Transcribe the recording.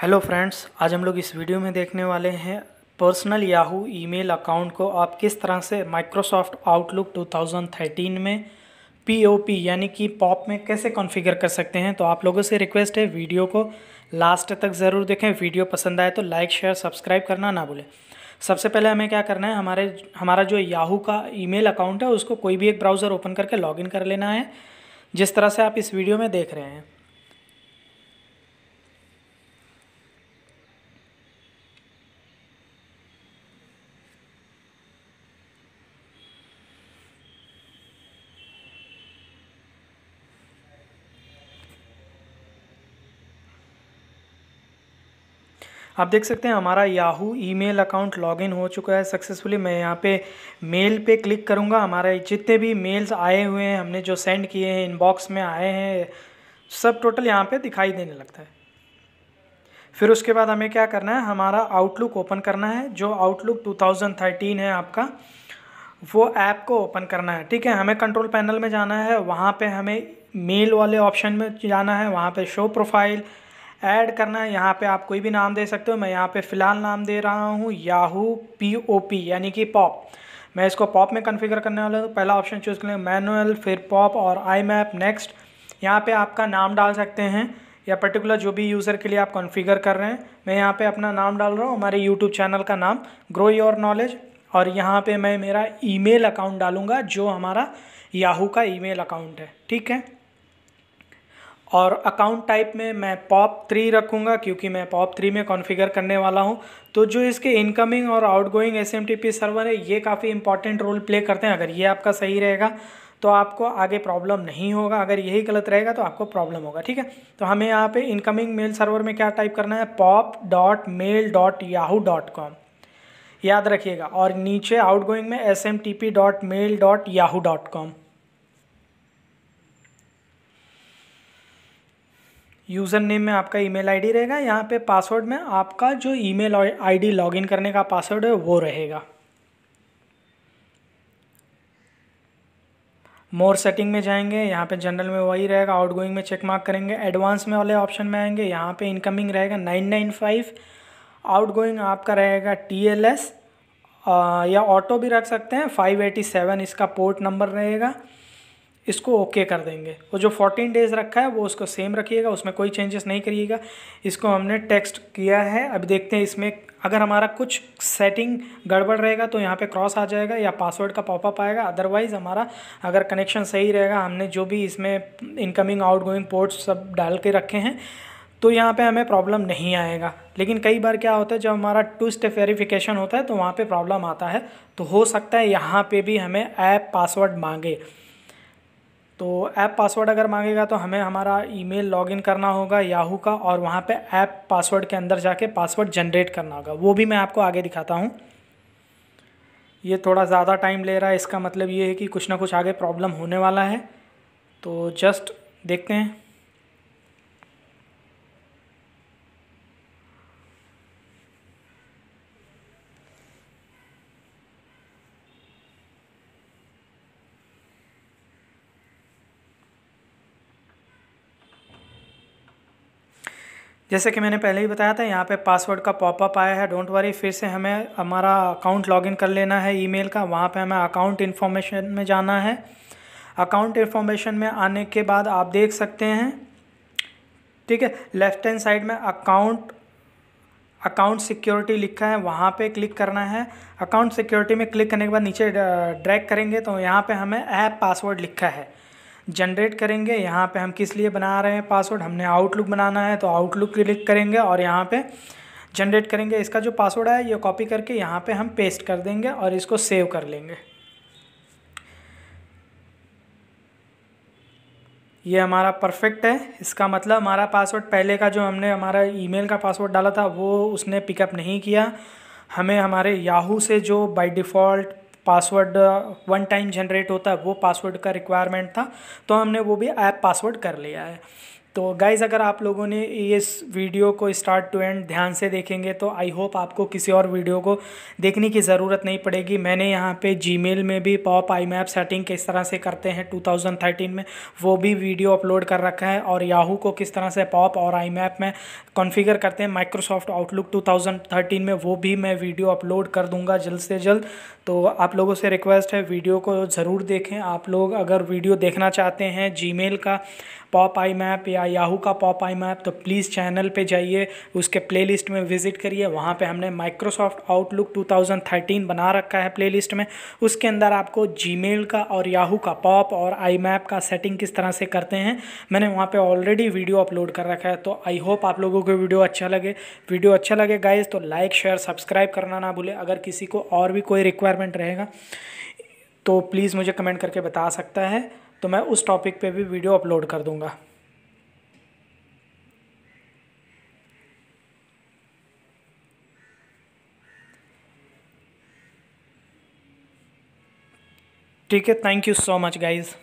hello friends आज हम लोग इस वीडियो में देखने वाले हैं पर्सनल याहू ईमेल अकाउंट को आप किस तरह से माइक्रोसॉफ्ट आउटलुक 2013 में पीओपी यानी कि पॉप में कैसे कॉन्फ़िगर कर सकते हैं तो आप लोगों से रिक्वेस्ट है वीडियो को लास्ट तक ज़रूर देखें वीडियो पसंद आए तो लाइक शेयर सब्सक्राइब करना ना भूलें सबसे पहले हमें क्या करना है हमारे हमारा जो याहू का ई अकाउंट है उसको कोई भी एक ब्राउज़र ओपन करके लॉग कर लेना है जिस तरह से आप इस वीडियो में देख रहे हैं आप देख सकते हैं हमारा याहू ईमेल अकाउंट लॉगिन हो चुका है सक्सेसफुली मैं यहाँ पे मेल पे क्लिक करूँगा हमारे जितने भी मेल्स आए हुए हैं हमने जो सेंड किए हैं इनबॉक्स में आए हैं सब टोटल यहाँ पे दिखाई देने लगता है फिर उसके बाद हमें क्या करना है हमारा आउटलुक ओपन करना है जो आउटलुक 2013 है आपका वो ऐप को ओपन करना है ठीक है हमें कंट्रोल पैनल में जाना है वहाँ पे हमें मेल वाले ऑप्शन में जाना है वहाँ पे शो प्रोफाइल ऐड करना है यहाँ पे आप कोई भी नाम दे सकते हो मैं यहाँ पे फ़िलहाल नाम दे रहा हूँ याहू पी ओ पी यानी कि पॉप मैं इसको पॉप में कन्फिगर करने वाला हूँ पहला ऑप्शन चूज़ कर लें मैनुअल फिर पॉप और आई मैप नेक्स्ट यहाँ पे आपका नाम डाल सकते हैं या पर्टिकुलर जो भी यूज़र के लिए आप कॉन्फ़िगर कर रहे हैं मैं यहाँ पर अपना नाम डाल रहा हूँ हमारे यूट्यूब चैनल का नाम ग्रो योर नॉलेज और यहाँ पर मैं मेरा ई अकाउंट डालूँगा जो हमारा याहू का ई अकाउंट है ठीक है और अकाउंट टाइप में मैं पॉप थ्री रखूँगा क्योंकि मैं पॉप थ्री में कॉन्फ़िगर करने वाला हूँ तो जो इसके इनकमिंग और आउटगोइंग एस सर्वर है ये काफ़ी इंपॉर्टेंट रोल प्ले करते हैं अगर ये आपका सही रहेगा तो आपको आगे प्रॉब्लम नहीं होगा अगर यही गलत रहेगा तो आपको प्रॉब्लम होगा ठीक है तो हमें यहाँ पे इनकमिंग मेल सर्वर में क्या टाइप करना है POP dot mail dot Yahoo dot com याद रखिएगा और नीचे आउटगोइंग में S M T P dot mail dot Yahoo dot com user name में आपका ईमेल आईडी रहेगा यहाँ पे पासवर्ड में आपका जो ईमेल आईडी लॉगिन करने का पासवर्ड है वो रहेगा मोर सेटिंग में जाएंगे यहाँ पे जनरल में वही रहेगा आउटगोइंग में चेक मार्क करेंगे एडवांस में वाले ऑप्शन में आएंगे यहाँ पे इनकमिंग रहेगा नाइन नाइन फाइव गोइंग आपका रहेगा टी एल एस या ऑटो भी रख सकते हैं फाइव एटी सेवन इसका पोर्ट नंबर रहेगा इसको ओके कर देंगे और जो फोर्टीन डेज़ रखा है वो उसको सेम रखिएगा उसमें कोई चेंजेस नहीं करिएगा इसको हमने टेक्स्ट किया है अभी देखते हैं इसमें अगर हमारा कुछ सेटिंग गड़बड़ रहेगा तो यहाँ पे क्रॉस आ जाएगा या पासवर्ड का पॉपअप आएगा अदरवाइज़ हमारा अगर कनेक्शन सही रहेगा हमने जो भी इसमें इनकमिंग गोइंग पोर्ट्स सब डाल के रखे हैं तो यहाँ पे हमें प्रॉब्लम नहीं आएगा लेकिन कई बार क्या होता है जब हमारा टू स्टेप वेरीफिकेशन होता है तो वहाँ पे प्रॉब्लम आता है तो हो सकता है यहाँ पे भी हमें ऐप पासवर्ड मांगे तो ऐप पासवर्ड अगर मांगेगा तो हमें हमारा ईमेल लॉगिन करना होगा याहू का और वहाँ पे ऐप पासवर्ड के अंदर जाके पासवर्ड जनरेट करना होगा वो भी मैं आपको आगे दिखाता हूँ ये थोड़ा ज़्यादा टाइम ले रहा है इसका मतलब ये है कि कुछ ना कुछ आगे प्रॉब्लम होने वाला है तो जस्ट देखते हैं जैसे कि मैंने पहले ही बताया था यहाँ पे पासवर्ड का पॉपअप आया है डोंट वरी फिर से हमें हमारा अकाउंट लॉगिन कर लेना है ईमेल का वहाँ पे हमें अकाउंट इन्फॉर्मेशन में जाना है अकाउंट इन्फॉर्मेशन में आने के बाद आप देख सकते हैं ठीक है लेफ्ट हैंड साइड में अकाउंट अकाउंट सिक्योरिटी लिखा है वहाँ पे क्लिक करना है अकाउंट सिक्योरिटी में क्लिक करने के बाद नीचे ड्रैग uh, करेंगे तो यहाँ पे हमें ऐप पासवर्ड लिखा है जनरेट करेंगे यहाँ पे हम किस लिए बना रहे हैं पासवर्ड हमने आउटलुक बनाना है तो आउटलुक क्लिक करेंगे और यहाँ पे जनरेट करेंगे इसका जो पासवर्ड है ये कॉपी करके यहाँ पे हम पेस्ट कर देंगे और इसको सेव कर लेंगे ये हमारा परफेक्ट है इसका मतलब हमारा पासवर्ड पहले का जो हमने हमारा ईमेल का पासवर्ड डाला था वो उसने पिकअप नहीं किया हमें हमारे याहू से जो by default password one time generate होता है वो पासवर्ड का रिक्वायरमेंट था तो हमने वो भी ऐप पासवर्ड कर लिया है तो गाइज़ अगर आप लोगों ने इस वीडियो को स्टार्ट टू एंड ध्यान से देखेंगे तो आई होप आपको किसी और वीडियो को देखने की ज़रूरत नहीं पड़ेगी मैंने यहाँ पे जीमेल में भी पॉप आई मैप सेटिंग किस तरह से करते हैं 2013 में वो भी वीडियो अपलोड कर रखा है और याहू को किस तरह से पॉप और आई मैप में कॉन्फ़िगर करते हैं माइक्रोसॉफ्ट आउटलुक टू में वो भी मैं वीडियो अपलोड कर दूँगा जल्द से जल्द तो आप लोगों से रिक्वेस्ट है वीडियो को ज़रूर देखें आप लोग अगर वीडियो देखना चाहते हैं जी का पॉप आई मैप या या याहू का पॉप आई मैप तो प्लीज़ चैनल पे जाइए उसके प्लेलिस्ट में विजिट करिए वहाँ पे हमने माइक्रोसॉफ्ट आउटलुक 2013 बना रखा है प्लेलिस्ट में उसके अंदर आपको जीमेल का और याहू का पॉप और आई मैप का सेटिंग किस तरह से करते हैं मैंने वहाँ पर ऑलरेडी वीडियो अपलोड कर रखा है तो आई होप आप लोगों को वीडियो अच्छा लगे वीडियो अच्छा लगे गाइज तो लाइक शेयर सब्सक्राइब करना ना भूलें अगर किसी को और भी कोई रिक्वायरमेंट रहेगा तो प्लीज़ मुझे कमेंट करके बता सकता है तो मैं उस टॉपिक पे भी वीडियो अपलोड कर दूँगा ठीक है thank you so much guys